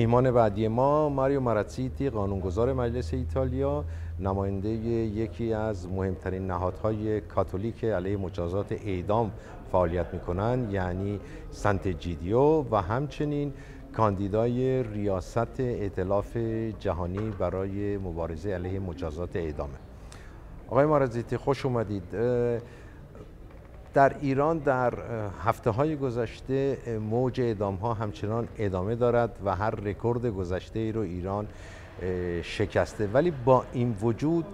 میهمان بعدی ما ماریو ماراتسیتی قانونگذار مجلس ایتالیا نماینده یکی از مهمترین نهادهای کاتولیک علیه مجازات اعدام فعالیت میکنند یعنی سنت جیدیو و همچنین کاندیدای ریاست اطلاف جهانی برای مبارزه علیه مجازات اعدامه آقای مارزیتی خوش اومدید در ایران در هفته های گذشته موج اعدام ها همچنان ادامه دارد و هر رکورد گذشته ای رو ایران شکسته ولی با این وجود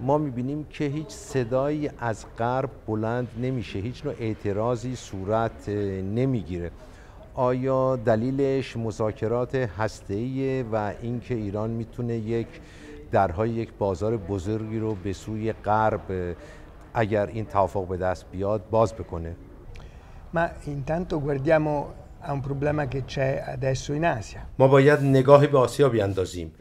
ما میبینیم که هیچ صدایی از غرب بلند نمیشه هیچ نوع اعتراضی صورت نمیگیره آیا دلیلش مذاکرات ای و اینکه ایران میتونه یک درهای یک بازار بزرگی رو به سوی غرب اگر این توافق به دست بیاد باز بکنه ما intanto guardiamo a un problema che c'è adesso in Asia. ما باید نگاهی به آسیا بیاندازیم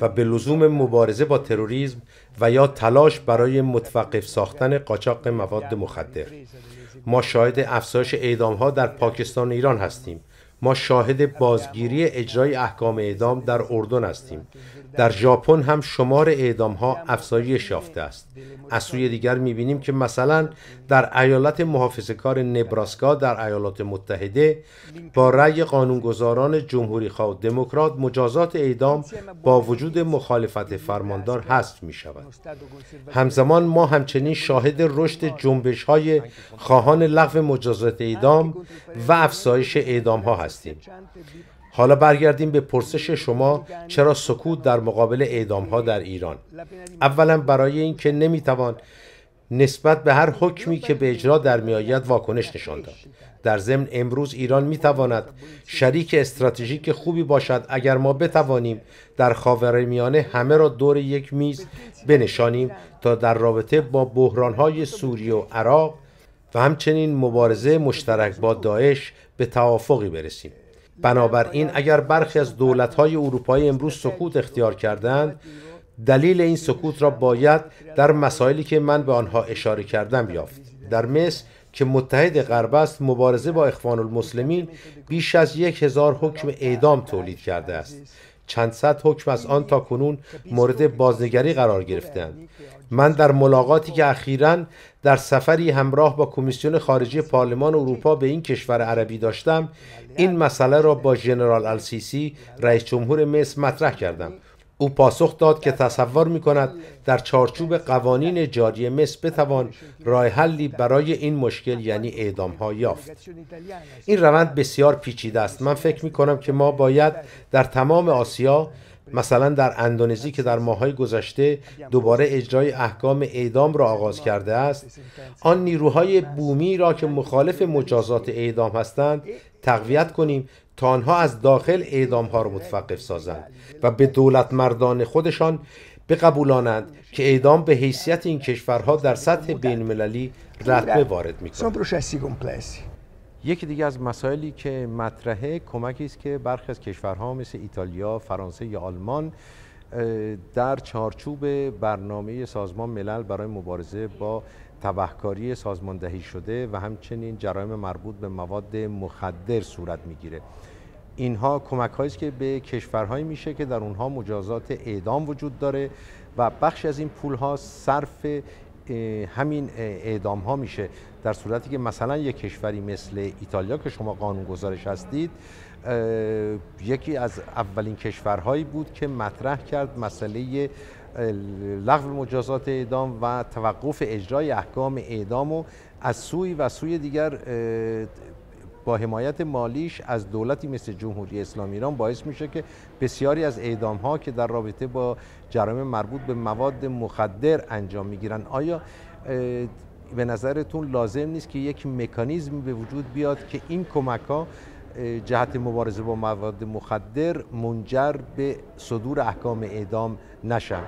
و به لزوم مبارزه با تروریسم و یا تلاش برای متوقف ساختن قاچاق مواد مخدر. ما شاهد افزایش اعدام ها در پاکستان و ایران هستیم. ما شاهد بازگیری اجرای احکام اعدام در اردن هستیم در ژاپن هم شمار اعدام ها افزایش یافته است از سوی دیگر بینیم که مثلا در ایالت محافظه کار نبراسکا در ایالات متحده با رأی قانونگذاران جمهوری خواه دموکرات مجازات اعدام با وجود مخالفت فرماندار حذف می شود همزمان ما همچنین شاهد رشد جنبش های خواهان لغو مجازات اعدام و افزایش اعدام ها هستیم حالا برگردیم به پرسش شما چرا سکوت در مقابل اعدام ها در ایران اولا برای اینکه نمیتوان نسبت به هر حکمی که به اجرا در میآید واکنش نشان داد در ضمن امروز ایران میتواند شریک استراتژیک خوبی باشد اگر ما بتوانیم در خاورمیانه همه را دور یک میز بنشانیم تا در رابطه با های سوریه و عراق و همچنین مبارزه مشترک با داعش به توافقی برسیم بنابراین اگر برخی از دولت‌های اروپایی امروز سکوت اختیار کردند دلیل این سکوت را باید در مسائلی که من به آنها اشاره کردم یافت در مصر که متحد غرب است مبارزه با اخوان المسلمین بیش از یک هزار حکم اعدام تولید کرده است چند صد حکم از آن تا کنون مورد بازنگری قرار گرفتند من در ملاقاتی که اخیرا در سفری همراه با کمیسیون خارجی پارلمان اروپا به این کشور عربی داشتم این مسئله را با جنرال السیسی رئیس جمهور مصر مطرح کردم او پاسخ داد که تصور می کند در چارچوب قوانین جاری مصر بتوان رای حلی برای این مشکل یعنی اعدام ها یافت. این روند بسیار پیچیده است. من فکر می کنم که ما باید در تمام آسیا مثلا در اندونزی که در ماهای گذشته دوباره اجرای احکام اعدام را آغاز کرده است آن نیروهای بومی را که مخالف مجازات اعدام هستند تقویت کنیم تا آنها از داخل اعدام ها را متوقف سازند و به دولت مردان خودشان بقبولانند که اعدام به حیثیت این کشورها در سطح بین المللی رتبه وارد می یکی دیگه از مسائلی که مطرحه کمکی است که برخی از کشورها مثل ایتالیا، فرانسه یا آلمان در چارچوب برنامه سازمان ملل برای مبارزه با تبهکاری سازماندهی شده و همچنین جرایم مربوط به مواد مخدر صورت میگیره اینها کمک هایی که به کشورهایی میشه که در اونها مجازات اعدام وجود داره و بخش از این پول ها صرف همین اعدام ها میشه در صورتی که مثلا یک کشوری مثل ایتالیا که شما قانون گزارش هستید یکی از اولین کشورهایی بود که مطرح کرد مسئله لغو مجازات اعدام و توقف اجرای احکام اعدام و از سوی و سوی دیگر با حمایت مالیش از دولتی مثل جمهوری اسلامی ایران باعث میشه که بسیاری از اعدام ها که در رابطه با جرایم مربوط به مواد مخدر انجام میگیرن آیا به نظرتون لازم نیست که یک مکانیزم به وجود بیاد که این کمک ها جهت مبارزه با مواد مخدر منجر به صدور احکام اعدام نشن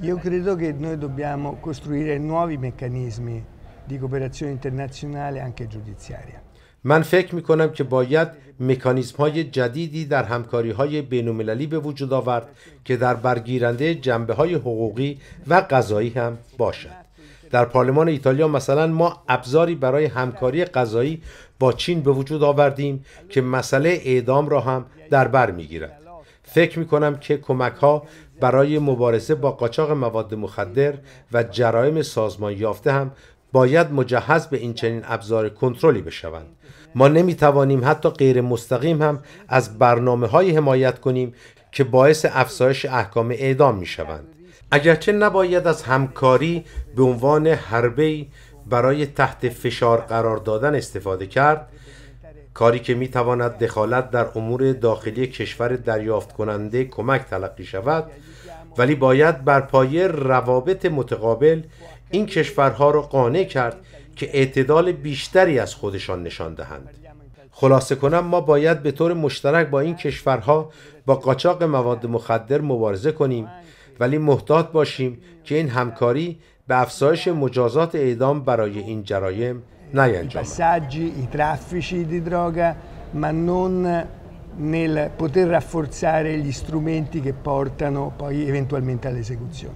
Io credo che noi dobbiamo costruire nuovi meccanismi di cooperazione internazionale e من فکر می کنم که باید مکانیزم های جدیدی در همکاری های بین به وجود آورد که در برگیرنده جنبه های حقوقی و قضایی هم باشد. در پارلمان ایتالیا مثلا ما ابزاری برای همکاری قضایی با چین به وجود آوردیم که مسئله اعدام را هم در بر می گیرد فکر می کنم که کمک ها برای مبارزه با قاچاق مواد مخدر و جرایم سازمان یافته هم باید مجهز به این چنین ابزار کنترلی بشوند ما نمی توانیم حتی غیر مستقیم هم از برنامه های حمایت کنیم که باعث افزایش احکام اعدام می شوند اگرچه نباید از همکاری به عنوان حربه برای تحت فشار قرار دادن استفاده کرد کاری که می تواند دخالت در امور داخلی کشور دریافت کننده کمک تلقی شود ولی باید بر پایه روابط متقابل این کشورها را قانع کرد که اعتدال بیشتری از خودشان نشان دهند خلاصه کنم ما باید به طور مشترک با این کشورها با قاچاق مواد مخدر مبارزه کنیم ولی محتاط باشیم که این همکاری به افزایش مجازات اعدام برای این جرایم Naia, eh, i passaggi, i traffici di droga, ma non nel poter rafforzare gli strumenti che portano poi eventualmente all'esecuzione.